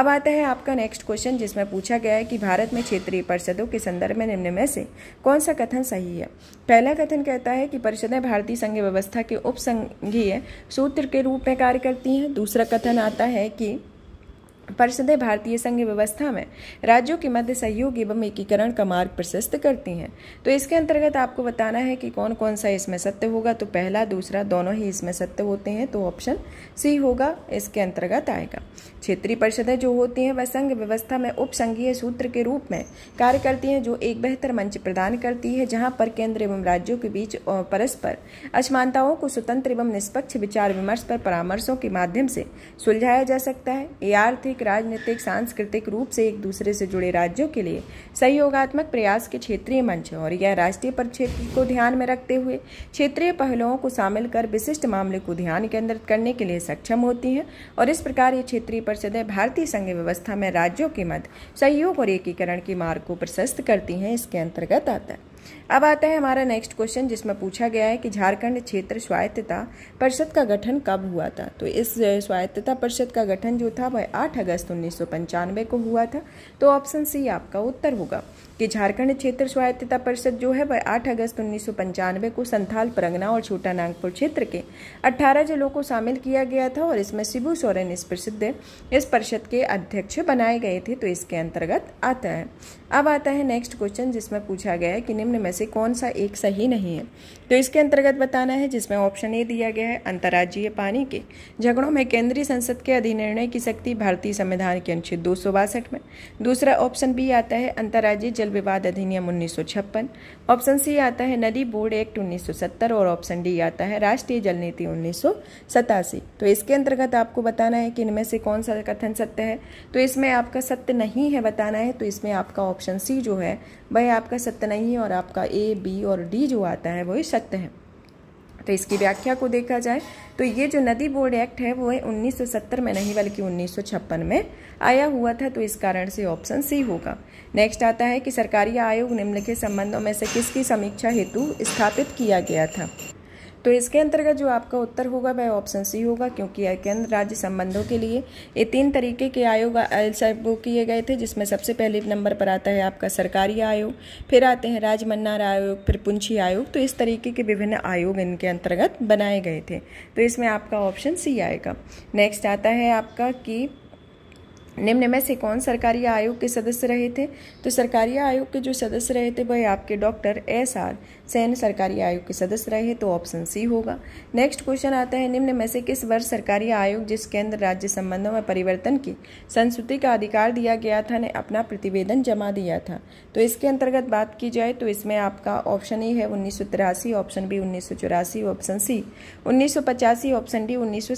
अब आता है आपका नेक्स्ट क्वेश्चन जिसमें पूछा गया है कि भारत में क्षेत्रीय परिषदों के संदर्भ में निम्न में से कौन सा कथन सही है पहला कथन कहता है कि परिषदें भारतीय संघ व्यवस्था के उपसंघीय सूत्र के रूप में कार्य करती हैं दूसरा कथन आता है कि परिषदें भारतीय संघ व्यवस्था में राज्यों के मध्य सहयोग एवं एकीकरण का मार्ग प्रशस्त करती हैं तो इसके अंतर्गत आपको बताना है कि कौन कौन सा इसमें सत्य होगा तो पहला दूसरा दोनों ही इसमें सत्य होते हैं तो ऑप्शन सी होगा इसके अंतर्गत आएगा क्षेत्रीय परिषदें जो होती हैं वह संघ व्यवस्था में उपसंघीय सूत्र के रूप में कार्य करती हैं जो एक बेहतर मंच प्रदान करती है जहां पर केंद्र एवं राज्यों के बीच परस्पर असमानताओं को स्वतंत्र एवं निष्पक्ष विचार विमर्श पर परामर्शों के माध्यम से सुलझाया जा सकता है ये आर्थिक राजनीतिक सांस्कृतिक रूप से एक दूसरे से जुड़े राज्यों के लिए सहयोगात्मक प्रयास के क्षेत्रीय मंच और यह राष्ट्रीय परिक्षेत्र को ध्यान में रखते हुए क्षेत्रीय पहलुओं को शामिल कर विशिष्ट मामले को ध्यान केंद्रित करने के लिए सक्षम होती हैं और इस प्रकार ये क्षेत्रीय परिषदें भारतीय संघ व्यवस्था में राज्यों के मध्य सहयोग और एकीकरण के मार्ग को प्रशस्त करती हैं इसके अंतर्गत आता है अब आता है हमारा नेक्स्ट क्वेश्चन जिसमें पूछा गया है कि झारखंड क्षेत्र स्वायत्तता परिषद का गठन कब हुआ था तो इस स्वायत्तता परिषद का गठन जो था वह आठ अगस्त उन्नीस को हुआ था तो ऑप्शन सी आपका उत्तर होगा कि झारखंड क्षेत्र स्वायत्तता परिषद जो है वह 8 अगस्त उन्नीस को संथाल परंगना और छोटा नागपुर क्षेत्र के 18 जिलों को शामिल किया गया था और इसमें शिबू सोरेन इस प्रसिद्ध इस परिषद के अध्यक्ष बनाए गए थे तो इसके अंतर्गत आता है अब आता है नेक्स्ट क्वेश्चन जिसमें पूछा गया है कि निम्न में से कौन सा एक सही नहीं है तो इसके अंतर्गत बताना है जिसमें ऑप्शन ए दिया गया है अंतर्राज्यीय पानी के झगड़ों में केंद्रीय संसद के अधिनिर्णय की शक्ति भारतीय संविधान के अनुच्छेद दो में दूसरा ऑप्शन बी आता है अंतर्राज्यीय जल विवाद अधिनियम उन्नीस ऑप्शन सी आता है नदी बोर्ड एक्ट 1970 और ऑप्शन डी आता है राष्ट्रीय जल नीति उन्नीस तो इसके अंतर्गत आपको बताना है कि इनमें से कौन सा कथन सत्य है तो इसमें आपका सत्य नहीं है बताना है तो इसमें आपका ऑप्शन सी जो है वह आपका सत्य नहीं है और आपका ए बी और डी जो आता है वही सत्य है तो इसकी व्याख्या को देखा जाए तो ये जो नदी बोर्ड एक्ट है वो है 1970 में नहीं बल्कि 1956 में आया हुआ था तो इस कारण से ऑप्शन सी होगा नेक्स्ट आता है कि सरकारी आयोग निम्नलिखित संबंधों में से किसकी समीक्षा हेतु स्थापित किया गया था तो इसके अंतर्गत जो आपका उत्तर होगा वह ऑप्शन सी होगा क्योंकि केंद्र राज्य संबंधों के लिए ये तीन तरीके के आयोग वो किए गए थे जिसमें सबसे पहले नंबर पर आता है आपका सरकारी आयोग फिर आते हैं राजमन्नार आयोग फिर पुंछी आयोग तो इस तरीके के विभिन्न आयोग इनके अंतर्गत बनाए गए थे तो इसमें आपका ऑप्शन सी आएगा नेक्स्ट आता है आपका कि निम्न में से कौन सरकारी आयोग के सदस्य रहे थे तो सरकारी आयोग के जो सदस्य रहे थे वह आपके डॉक्टर एस आर सैन्य सरकारी आयोग के सदस्य रहे तो ऑप्शन सी होगा नेक्स्ट क्वेश्चन आता है निम्न में से किस वर्ष सरकारी आयोग जिस केंद्र राज्य संबंधों में परिवर्तन की संस्कृति का अधिकार दिया गया था ने अपना प्रतिवेदन जमा दिया था तो इसके अंतर्गत बात की जाए तो इसमें आपका ऑप्शन ए है उन्नीस ऑप्शन बी उन्नीस ऑप्शन सी उन्नीस ऑप्शन डी उन्नीस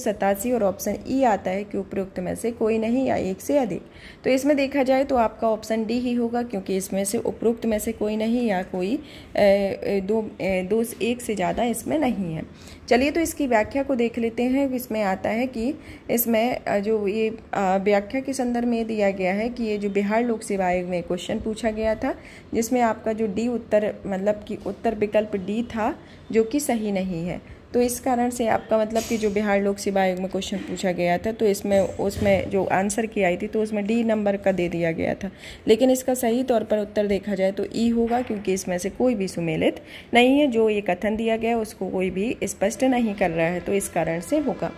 और ऑप्शन ई आता है कि उपयुक्त में से कोई नहीं या एक से अधिक तो इसमें देखा जाए तो आपका ऑप्शन डी ही होगा क्योंकि इसमें से उपरोक्त में से कोई नहीं या कोई ए, ए, दो दो एक से ज़्यादा इसमें नहीं है चलिए तो इसकी व्याख्या को देख लेते हैं इसमें आता है कि इसमें जो ये व्याख्या के संदर्भ में दिया गया है कि ये जो बिहार लोक सेवा आयोग में क्वेश्चन पूछा गया था जिसमें आपका जो डी उत्तर मतलब कि उत्तर विकल्प डी था जो कि सही नहीं है तो इस कारण से आपका मतलब कि जो बिहार लोक सेवा आयोग में क्वेश्चन पूछा गया था तो इसमें उसमें जो आंसर की आई थी तो उसमें डी नंबर का दे दिया गया था लेकिन इसका सही तौर पर उत्तर देखा जाए तो ई e होगा क्योंकि इसमें से कोई भी सुमेलित नहीं है जो ये कथन दिया गया उसको कोई भी स्पष्ट नहीं कर रहा है तो इस कारण से होगा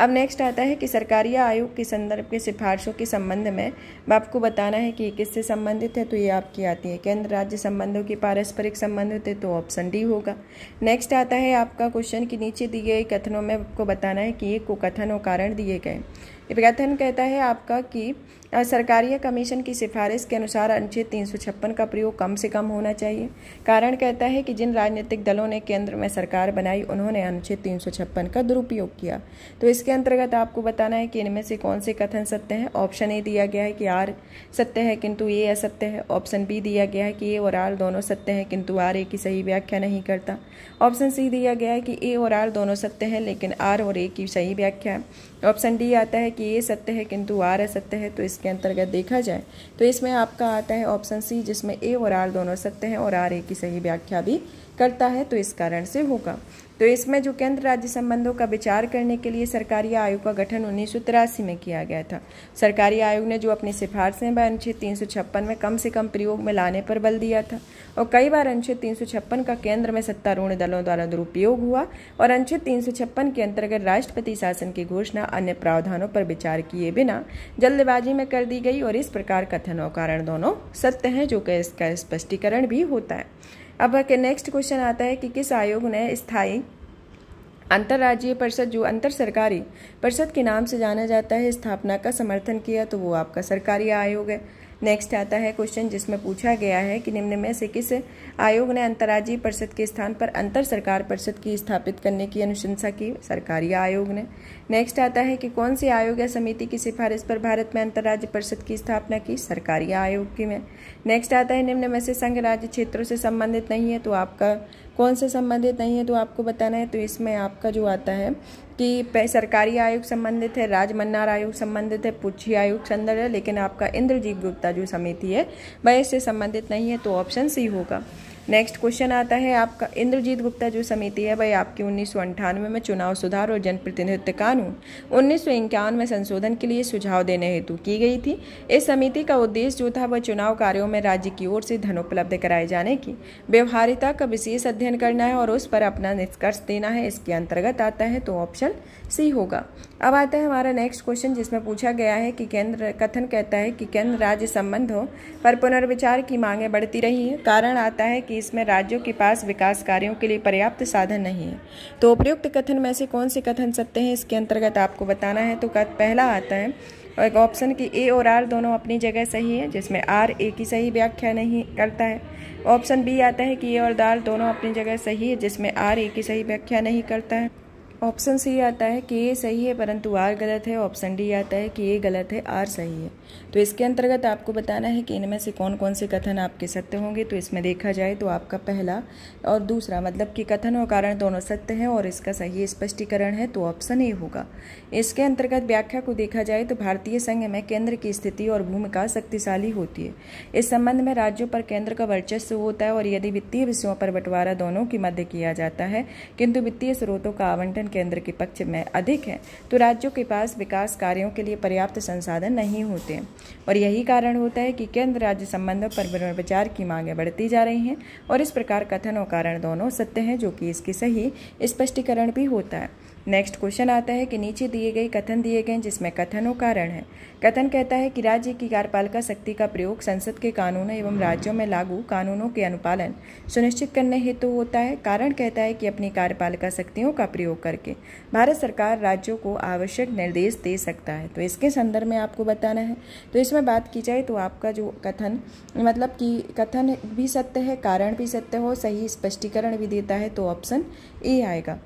अब नेक्स्ट आता है कि सरकारी आयोग के संदर्भ के सिफारिशों के संबंध में आपको बताना है कि किससे संबंधित है तो ये आपकी आती है केंद्र राज्य संबंधों की पारस्परिक संबंधित है तो ऑप्शन डी होगा नेक्स्ट आता है आपका क्वेश्चन कि नीचे दिए गए कथनों में आपको बताना है कि ये कुकथन और कारण दिए गए कथन कहता है आपका कि सरकारी कमीशन की सिफारिश के अनुसार अनुच्छेद तीन का प्रयोग कम से कम होना चाहिए कारण कहता है कि जिन राजनीतिक दलों ने केंद्र में सरकार बनाई उन्होंने अनुच्छेद तीन का दुरुपयोग किया तो इसके अंतर्गत आपको बताना है कि इनमें से कौन से कथन सत्य हैं ऑप्शन ए दिया गया है कि आर सत्य है किंतु ए असत्य है ऑप्शन बी दिया गया है कि ए और आर दोनों सत्य हैं किंतु आर ए की सही व्याख्या नहीं करता ऑप्शन सी दिया गया है कि ए और आर दोनों सत्य हैं लेकिन आर और ए की सही व्याख्या है ऑप्शन डी आता है कि ए सत्य है किंतु आर असत्य है तो इस इसके अंतर्गत देखा जाए तो इसमें आपका आता है ऑप्शन सी जिसमें ए और आर दोनों सत्य हैं और आर ए की सही व्याख्या भी करता है तो इस कारण से होगा तो इसमें जो केंद्र राज्य संबंधों का विचार करने के लिए सरकारी आयोग का गठन उन्नीस में किया गया था सरकारी आयोग ने जो अपनी सिफारशें व अनुच्छेद तीन में कम से कम प्रयोग में लाने पर बल दिया था और कई बार अनुच्छेद तीन का केंद्र में सत्तारूढ़ दलों द्वारा दुरुपयोग हुआ और अनुच्छेद तीन के अंतर्गत राष्ट्रपति शासन की घोषणा अन्य प्रावधानों पर विचार किए बिना जल्दबाजी में कर दी गई और इस प्रकार कथन और कारण दोनों सत्य हैं जो कि इसका स्पष्टीकरण भी होता है अब नेक्स्ट क्वेश्चन आता है कि किस आयोग ने स्थायी अंतर्राज्यीय परिषद जो अंतर सरकारी परिषद के नाम से जाना जाता है स्थापना का समर्थन किया तो वो आपका सरकारी आयोग है नेक्स्ट आता है क्वेश्चन जिसमें पूछा गया है कि निम्न में से किस आयोग ने अंतर्राज्यीय परिषद के स्थान पर अंतर सरकार परिषद की स्थापित करने की अनुशंसा की सरकारी आयोग ने नेक्स्ट आता है कि कौन सी आयोग या समिति की सिफारिश पर भारत में अंतर्राज्य परिषद की स्थापना की सरकारी आयोग की में नेक्स्ट आता है निम्न में से संघ राज्य क्षेत्रों से संबंधित नहीं है तो आपका कौन से संबंधित नहीं है तो आपको बताना है तो इसमें आपका जो आता है कि सरकारी आयोग संबंधित है राजमन्नार आयोग संबंधित है पुच्छी आयोग संदर्भ है लेकिन आपका इंद्रजीत गुप्ता जो समिति है वह इससे संबंधित नहीं है तो ऑप्शन सी होगा नेक्स्ट क्वेश्चन आता है आपका इंद्रजीत गुप्ता जो समिति है भाई आपकी उन्नीस में चुनाव सुधार और जनप्रतिनिधित्व कानून उन्नीस में संशोधन के लिए सुझाव देने हेतु की गई थी इस समिति का उद्देश्य जो था वह चुनाव कार्यों में राज्य की ओर से धन उपलब्ध कराए जाने की व्यवहारिता का विशेष अध्ययन करना है और उस पर अपना निष्कर्ष देना है इसके अंतर्गत आता है तो ऑप्शन सी होगा अब आता है हमारा नेक्स्ट क्वेश्चन जिसमें पूछा गया है कि केंद्र कथन कहता है कि केंद्र राज्य संबंध हो पर पुनर्विचार की मांगें बढ़ती रही हैं कारण आता है कि इसमें राज्यों के पास विकास कार्यों के लिए पर्याप्त साधन नहीं है तो उपयुक्त कथन में से कौन से कथन सत्य हैं इसके अंतर्गत आपको बताना है तो पहला आता है और एक ऑप्शन की ए और आर दोनों अपनी जगह सही है जिसमें आर ए की सही व्याख्या नहीं करता है ऑप्शन बी आता है कि ए और दार दोनों अपनी जगह सही है जिसमें आर ए की सही व्याख्या नहीं करता है ऑप्शन सी आता है कि ए सही है परंतु आर गलत है ऑप्शन डी आता है कि ए गलत है आर सही है तो इसके अंतर्गत आपको बताना है कि इनमें से कौन कौन से कथन आपके सत्य होंगे तो इसमें देखा जाए तो आपका पहला और दूसरा मतलब कि कथन और कारण दोनों सत्य हैं और इसका सही स्पष्टीकरण है तो ऑप्शन ए होगा इसके अंतर्गत व्याख्या को देखा जाए तो भारतीय संघ में केंद्र की स्थिति और भूमिका शक्तिशाली होती है इस संबंध में राज्यों पर केंद्र का वर्चस्व होता है और यदि वित्तीय विषयों पर बंटवारा दोनों के मध्य किया जाता है किंतु वित्तीय स्रोतों का आवंटन केंद्र के पक्ष में अधिक है तो राज्यों के पास विकास कार्यों के लिए पर्याप्त संसाधन नहीं होते और यही कारण होता है कि केंद्र राज्य संबंधों पर विचार की मांगें बढ़ती जा रही हैं और इस प्रकार कथन और कारण दोनों सत्य हैं जो कि इसकी सही स्पष्टीकरण भी होता है नेक्स्ट क्वेश्चन आता है कि नीचे दिए गए कथन दिए गए जिसमें कथनों कारण है कथन कहता है कि राज्य की कार्यपालिका शक्ति का प्रयोग संसद के कानूनों एवं राज्यों में लागू कानूनों के अनुपालन सुनिश्चित करने हेतु तो होता है कारण कहता है कि अपनी कार्यपालिका शक्तियों का प्रयोग करके भारत सरकार राज्यों को आवश्यक निर्देश दे सकता है तो इसके संदर्भ में आपको बताना है तो इसमें बात की जाए तो आपका जो कथन मतलब कि कथन भी सत्य है कारण भी सत्य हो सही स्पष्टीकरण भी देता है तो ऑप्शन ए आएगा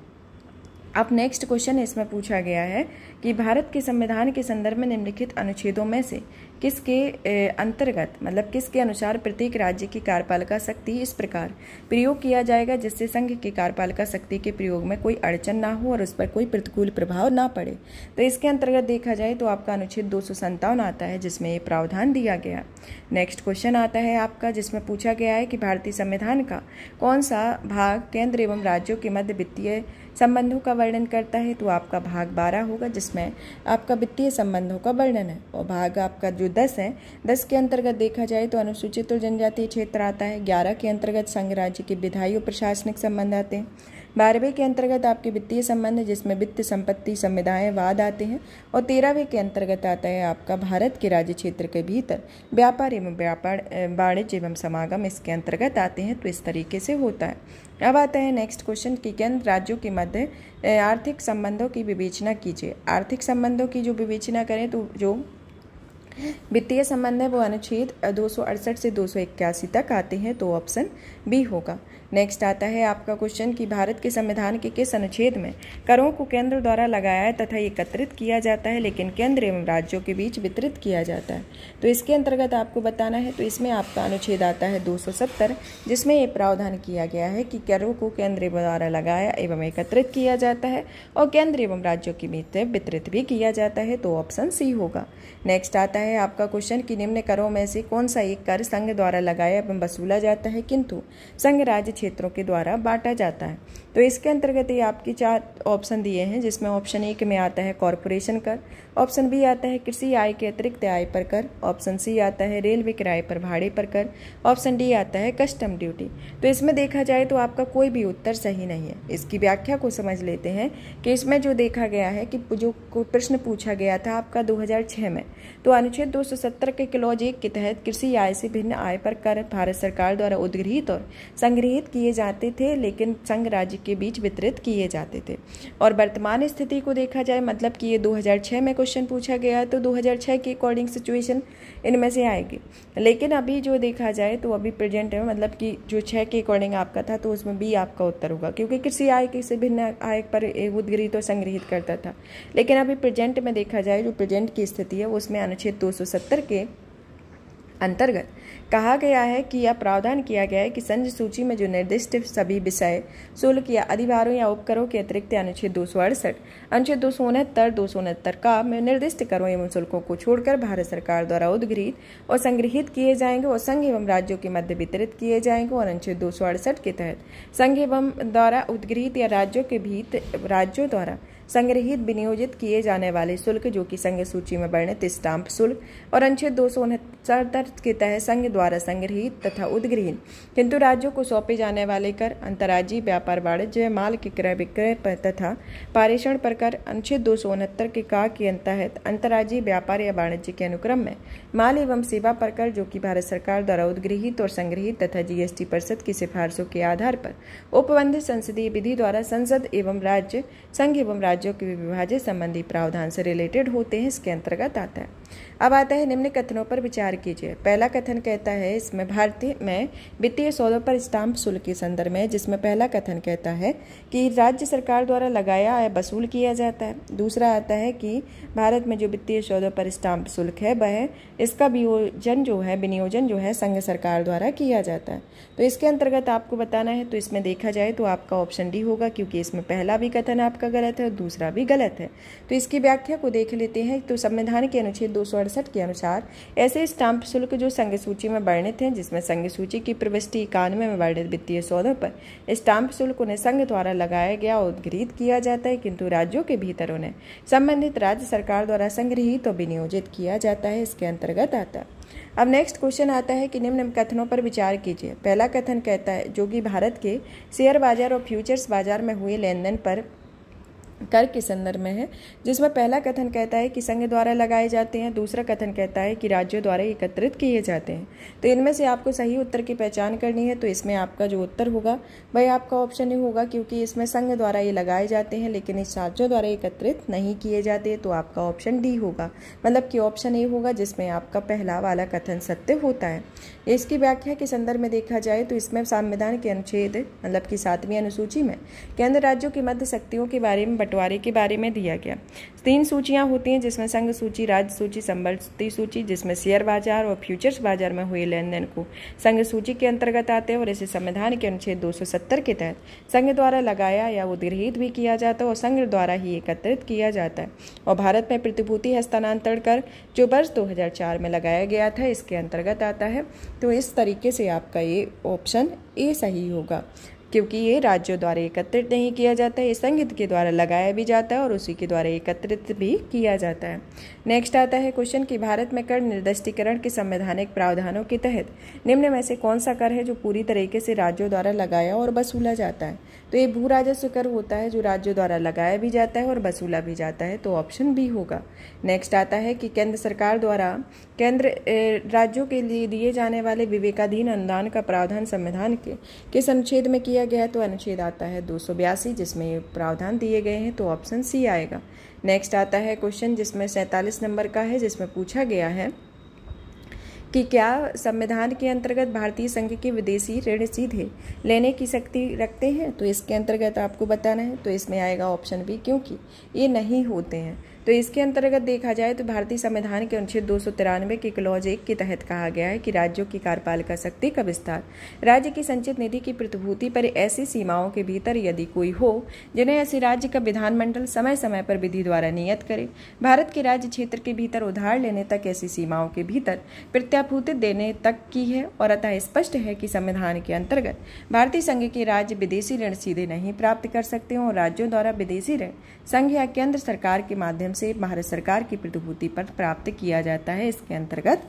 अब नेक्स्ट क्वेश्चन इसमें पूछा गया है कि भारत के संविधान के संदर्भ में निम्नलिखित अनुच्छेदों में से किसके अंतर्गत मतलब किसके अनुसार प्रत्येक राज्य की कार्यपालिका शक्ति इस प्रकार प्रयोग किया जाएगा जिससे संघ की कार्यपालिका शक्ति के प्रयोग में कोई अड़चन ना हो और उस पर कोई प्रतिकूल प्रभाव ना पड़े तो इसके अंतर्गत देखा जाए तो आपका अनुच्छेद दो आता है जिसमें ये प्रावधान दिया गया नेक्स्ट क्वेश्चन आता है आपका जिसमें पूछा गया है कि भारतीय संविधान का कौन सा भाग केंद्र एवं राज्यों के मध्य वित्तीय संबंधों का वर्णन करता है तो आपका भाग बारह होगा जिसमें आपका वित्तीय संबंधों का वर्णन है और भाग आपका जो दस है दस के अंतर्गत देखा जाए तो अनुसूचित और जनजातीय क्षेत्र आता है ग्यारह के अंतर्गत संघ राज्य के विधायी और प्रशासनिक संबंध आते हैं बारहवें के अंतर्गत आपके वित्तीय संबंध जिसमें वित्त संपत्ति संविधाएं वाद आते हैं और तेरहवें के अंतर्गत आता है आपका भारत के राज्य क्षेत्र के भीतर व्यापार एवं व्यापार वाणिज्य एवं समागम इसके अंतर्गत आते हैं तो इस तरीके से होता है अब आता है नेक्स्ट क्वेश्चन कि केंद्र राज्यों के मध्य आर्थिक संबंधों की विवेचना कीजिए आर्थिक संबंधों की जो विवेचना करें तो जो वित्तीय संबंध है वो अनुच्छेद दो से दो तक आते हैं तो ऑप्शन बी होगा नेक्स्ट आता है आपका क्वेश्चन कि भारत के संविधान के किस अनुच्छेद में करों को केंद्र द्वारा लगाया तथा एकत्रित किया जाता है लेकिन केंद्र एवं राज्यों के बीच वितरित किया जाता है तो इसके अंतर्गत आपको बताना है तो इसमें आपका अनुच्छेद आता है 270 जिसमें ये प्रावधान किया गया है कि करों को केंद्र द्वारा लगाया एवं एकत्रित किया जाता है और केंद्र एवं राज्यों के बीच वितरित भी किया जाता है तो ऑप्शन सी होगा नेक्स्ट आता है आपका क्वेश्चन कि निम्न करों में से कौन सा एक कर संघ द्वारा लगाया एवं वसूला जाता है किंतु संघ राज्य क्षेत्रों के द्वारा बांटा जाता है तो इसके अंतर्गत ये आपकी चार ऑप्शन दिए हैं जिसमें ऑप्शन एक में आता है कॉरपोरेशन कर ऑप्शन बी आता है कृषि आय के अतिरिक्त आय पर कर ऑप्शन सी आता है रेलवे किराए पर भाड़े पर कर ऑप्शन डी आता है कस्टम ड्यूटी तो इसमें देखा जाए तो आपका कोई भी उत्तर सही नहीं है इसकी व्याख्या को समझ लेते हैं कि इसमें जो देखा गया है कि जो प्रश्न पूछा गया था आपका 2006 में तो अनुच्छेद 270 के क्लॉज एक के तहत कृषि आय से भिन्न आय पर कर भारत सरकार द्वारा उद्गृहित और संग्रहित किए जाते थे लेकिन संघ राज्य के बीच वितरित किए जाते थे और वर्तमान स्थिति को देखा जाए मतलब कि ये 2006 में कुछ क्वेश्चन पूछा गया तो 2006 के अकॉर्डिंग सिचुएशन इनमें से आएगी लेकिन अभी जो देखा जाए तो अभी प्रेजेंट में मतलब कि जो छः के अकॉर्डिंग आपका था तो उसमें बी आपका उत्तर होगा क्योंकि कृषि आय किसी भिन्न आय पर उदगृहित तो और संग्रहित करता था लेकिन अभी प्रेजेंट में देखा जाए जो प्रेजेंट की स्थिति है उसमें अनुच्छेद दो के अंतर्गत कहा गया है कि यह प्रावधान किया गया है कि संज सूची में जो निर्दिष्ट सभी विषय शुल्क या अधिभारों या उपकरों के अतिरिक्त अनुच्छेद दो सौ अड़सठ अनुच्छेद दो सौ उनहत्तर दो सौ उनहत्तर का में निर्दिष्ट करों एवं शुल्कों को छोड़कर भारत सरकार द्वारा उद्घृत और संग्रहित किए जाएंगे और संघ एवं राज्यों के मध्य वितरित किए जाएंगे और अनुच्छेद दो के तहत संघ एवं द्वारा उद्घृत या राज्यों के भीत राज्यों द्वारा संग्रहित विनियोजित किए जाने वाले शुल्क जो कि संघ सूची में वर्णित स्टाम्प शुल्क और अनुच्छेद दो के तहत संघ द्वारा संग्रहित तथा उद्गृहित किंतु राज्यों को सौंपे जाने वाले कर अंतर्राज्यीय व्यापार वाणिज्य माल के क्रय विक्रय पर तथा पारेषण पर कर अनुच्छेद दो सौ उनहत्तर के का के अंतर्गत अंतर्राज्यीय व्यापार या वाणिज्य के अनुक्रम में माल एवं सेवा पर कर जो कि भारत सरकार द्वारा उद्गृहित और संग्रहित तथा जीएसटी परिषद की सिफारिशों के आधार पर उपबंधित संसदीय विधि द्वारा संसद एवं राज्य संघ एवं राज्यों के विभाजन संबंधी प्रावधान से रिलेटेड होते हैं इसके अंतर्गत आता है अब आता है निम्न कथनों पर विचार कीजिए पहला कथन कहता है इसमें भारतीय में वित्तीय सौदों पर स्टाम्प शुल्क के संदर्भ में जिसमें पहला कथन कहता है कि राज्य सरकार द्वारा लगाया या वसूल किया जाता है दूसरा आता है कि भारत में जो वित्तीय सौदों पर स्टाम्प शुल्क है वह इसका वियोजन जो है विनियोजन जो है संघ सरकार द्वारा किया जाता है तो इसके अंतर्गत आपको बताना है तो इसमें देखा जाए तो आपका ऑप्शन डी होगा क्योंकि इसमें पहला भी कथन आपका गलत है और दूसरा भी गलत है तो इसकी व्याख्या को देख लेते हैं तो संविधान के अनुच्छेद दो सौ अड़सठ के अनुसार ऐसे स्टाम्प शुल्क जो संघ सूची में वर्णित हैं जिसमें संघ सूची की प्रविष्टि इक्यानवे में वर्णित वित्तीय सौदों पर स्टाम्प शुल्क उन्हें संघ द्वारा लगाया गया और उद्गृहित किया जाता है किंतु राज्यों के भीतर उन्हें संबंधित राज्य सरकार द्वारा संग्रहित और विनियोजित किया जाता है इसके अंतर्गत आता है अब नेक्स्ट क्वेश्चन आता है कि निम्न कथनों पर विचार कीजिए पहला कथन कहता है जो कि भारत के शेयर बाजार और फ्यूचर्स बाजार में हुए लेनदेन पर कर के संदर्भ में है जिसमें पहला कथन कहता है कि संघ द्वारा लगाए जाते हैं दूसरा कथन कहता है कि राज्यों द्वारा एकत्रित किए जाते हैं तो इनमें से आपको सही उत्तर की पहचान करनी है तो इसमें आपका जो उत्तर होगा वह आपका ऑप्शन ही होगा क्योंकि इसमें संघ द्वारा ये लगाए जाते हैं लेकिन इस राज्यों द्वारा एकत्रित नहीं किए जाते तो आपका ऑप्शन डी होगा मतलब कि ऑप्शन ए होगा जिसमें आपका पहला वाला कथन सत्य होता है इसकी व्याख्या के संदर्भ में देखा जाए तो इसमें संविधान के अनुच्छेद मतलब कि सातवीं अनुसूची में केंद्र राज्यों की मध्य शक्तियों के बारे में बंटवारे के बारे में दिया गया तीन सूचियां होती हैं जिसमें संघ सूची राज्य सूची संबल सूची जिसमें शेयर बाजार और फ्यूचर्स बाजार में हुए लेन देन को संघ सूची के अंतर्गत आते हैं और इसे संविधान के अनुच्छेद 270 के तहत संघ द्वारा लगाया या उदृहित भी किया जाता है और संघ द्वारा ही एकत्रित किया जाता है और भारत में प्रतिभूति हस्तांतरण कर जो वर्ष दो में लगाया गया था इसके अंतर्गत आता है तो इस तरीके से आपका ये ऑप्शन ए सही होगा क्योंकि ये राज्यों द्वारा एकत्रित नहीं किया जाता है ये संगीत के द्वारा लगाया भी जाता है और उसी के द्वारा एकत्रित भी किया जाता है नेक्स्ट आता है क्वेश्चन कि भारत में कर निर्दिष्टीकरण के संवैधानिक प्रावधानों के तहत निम्न में से कौन सा कर है जो पूरी तरीके से राज्यों द्वारा लगाया और वसूला जाता है तो ये भू राजस्व कर होता है जो राज्यों द्वारा लगाया भी जाता है और वसूला भी जाता है तो ऑप्शन बी होगा नेक्स्ट आता है कि केंद्र सरकार द्वारा केंद्र राज्यों के लिए दिए जाने वाले विवेकाधीन अनुदान का प्रावधान संविधान के किस अनुच्छेद में किया गया है तो अनुच्छेद आता है दो जिसमें प्रावधान दिए गए हैं तो ऑप्शन सी आएगा नेक्स्ट आता है क्वेश्चन जिसमें सैंतालीस नंबर का है जिसमें पूछा गया है कि क्या संविधान के अंतर्गत भारतीय संघ के विदेशी ऋण सीधे लेने की शक्ति रखते हैं तो इसके अंतर्गत आपको बताना है तो इसमें आएगा ऑप्शन बी क्योंकि ये नहीं होते हैं तो इसके अंतर्गत देखा जाए तो भारतीय संविधान के अनुच्छेद दो सौ तिरानवे के क्लॉज एक के तहत कहा गया है कि राज्यों की कार्यपालिका शक्ति का विस्तार राज्य की संचित निधि की प्रतिभूति पर ऐसी सीमाओं के भीतर यदि कोई हो जिन्हें ऐसे राज्य का विधानमंडल समय समय पर विधि द्वारा नियत करे भारत के राज्य क्षेत्र के भीतर उधार लेने तक ऐसी सीमाओं के भीतर प्रत्याभूति देने तक की है और अतः स्पष्ट है कि संविधान के अंतर्गत भारतीय संघ के राज्य विदेशी ऋण सीधे नहीं प्राप्त कर सकते और राज्यों द्वारा विदेशी ऋण संघ या केंद्र सरकार के माध्यम से भारत सरकार की प्रतिभूति पर प्राप्त किया जाता है इसके अंतर्गत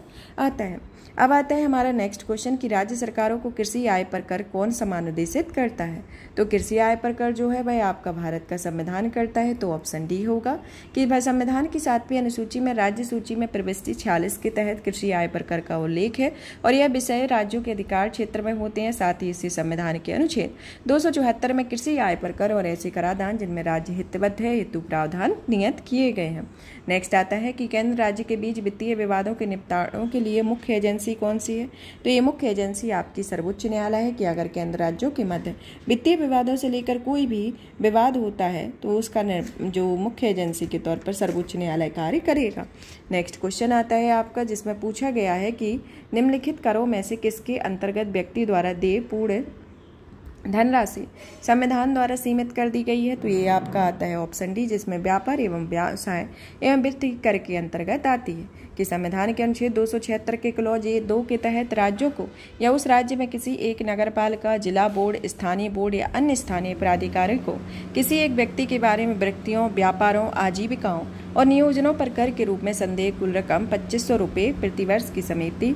आता है अब आता है हमारा नेक्स्ट क्वेश्चन कि राज्य सरकारों को कृषि आय पर कर कौन समानुदेशित करता है तो कृषि आय पर कर जो है वह आपका भारत का संविधान करता है तो ऑप्शन डी होगा कि वह संविधान की सातवीं अनुसूची में राज्य सूची में प्रविष्टि छियालीस के तहत कृषि आय पर कर का उल्लेख है और यह विषय राज्यों के अधिकार क्षेत्र में होते हैं साथ ही इसी संविधान के अनुच्छेद दो में कृषि आय पर कर और ऐसे कराधान जिनमें राज्य हितबद्ध है हेतु प्रावधान नियत किए गए हैं नेक्स्ट आता है कि केंद्र राज्य के बीच वित्तीय विवादों के निपटारों के लिए मुख्य एजेंसी कौन सी है तो ये मुख्य एजेंसी आपकी सर्वोच्च न्यायालय है कि अगर केंद्र राज्यों के मध्य वित्तीय विवादों से लेकर कोई भी विवाद होता है तो उसका जो मुख्य एजेंसी के तौर पर सर्वोच्च न्यायालय कार्य करेगा नेक्स्ट क्वेश्चन आता है आपका जिसमें पूछा गया है कि निम्नलिखित करों में से किसके अंतर्गत व्यक्ति द्वारा देय पूर्ण धनराशि संविधान द्वारा सीमित कर दी गई है तो ये आपका आता है ऑप्शन डी जिसमें व्यापार एवं व्यवसाय एवं वित्त कर के अंतर्गत आती है कि संविधान के अनुच्छेद दो के क्लॉज ए दो के तहत राज्यों को या उस राज्य में किसी एक नगर पालिका जिला बोर्ड स्थानीय बोर्ड या अन्य स्थानीय प्राधिकारी को किसी एक व्यक्ति के बारे में व्यक्तियों व्यापारों आजीविकाओं और नियोजनों पर कर के रूप में संदेह कुल रकम पच्चीस सौ रुपये प्रतिवर्ष की समिति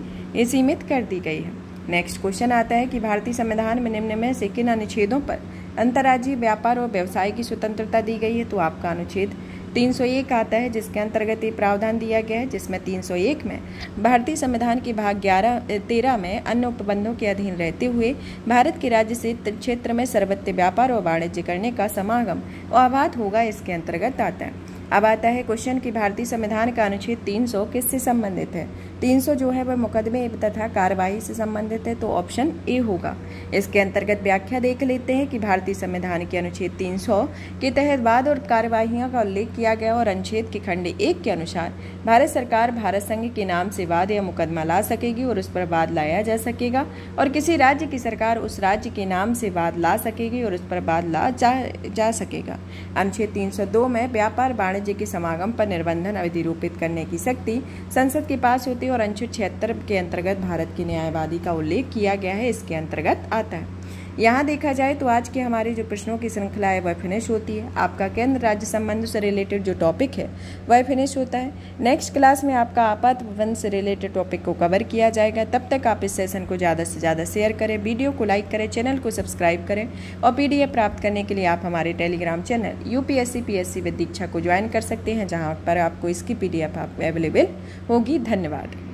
सीमित कर दी गई है नेक्स्ट क्वेश्चन आता है कि भारतीय संविधान में निम्न में से किन अनुच्छेदों पर अंतर्राज्यीय व्यापार और व्यवसाय की स्वतंत्रता दी गई है तो आपका अनुच्छेद 301 आता है जिसके अंतर्गत ये प्रावधान दिया गया है जिसमें 301 में भारतीय संविधान के भाग ग्यारह तेरह में अन्य उपबंधों के अधीन रहते हुए भारत के राज्य से क्षेत्र में सर्वत्र व्यापार और वाणिज्य करने का समागम और आबाद होगा इसके अंतर्गत आता है अब आता है क्वेश्चन कि भारतीय संविधान का अनुच्छेद 300 किससे संबंधित है 300 जो है वह मुकदमे तथा कार्यवाही से संबंधित है तो ऑप्शन ए होगा इसके अंतर्गत व्याख्या देख लेते हैं कि भारतीय संविधान के अनुच्छेद 300 के तहत वाद और कार्यवाहियों का उल्लेख किया गया और अनुच्छेद के खंड एक के अनुसार भारत सरकार भारत संघ के नाम से वाद या मुकदमा ला सकेगी और उस पर वाद लाया जा सकेगा और किसी राज्य की सरकार उस राज्य के नाम से वाद ला सकेगी और उस पर वाद ला जा, जा सकेगा अनुच्छेद तीन में व्यापार वाणिज्य राज्य के समागम पर निर्बंधन अवधिरोपित करने की शक्ति संसद के पास होती है और अनुच्छेद छिहत्तर के अंतर्गत भारत की न्यायवादी का उल्लेख किया गया है इसके अंतर्गत आता है यहाँ देखा जाए तो आज के हमारे जो प्रश्नों की श्रृंखला है वह फिनिश होती है आपका केंद्र राज्य संबंध से रिलेटेड जो टॉपिक है वह फिनिश होता है नेक्स्ट क्लास में आपका आपात भवन से रिलेटेड टॉपिक को कवर किया जाएगा तब तक आप इस सेशन को ज़्यादा से ज़्यादा शेयर करें वीडियो को लाइक करें चैनल को सब्सक्राइब करें और पी प्राप्त करने के लिए आप हमारे Telegram channel U P S C Diksha को ज्वाइन कर सकते हैं जहाँ पर आपको इसकी पी आप अवेलेबल होगी धन्यवाद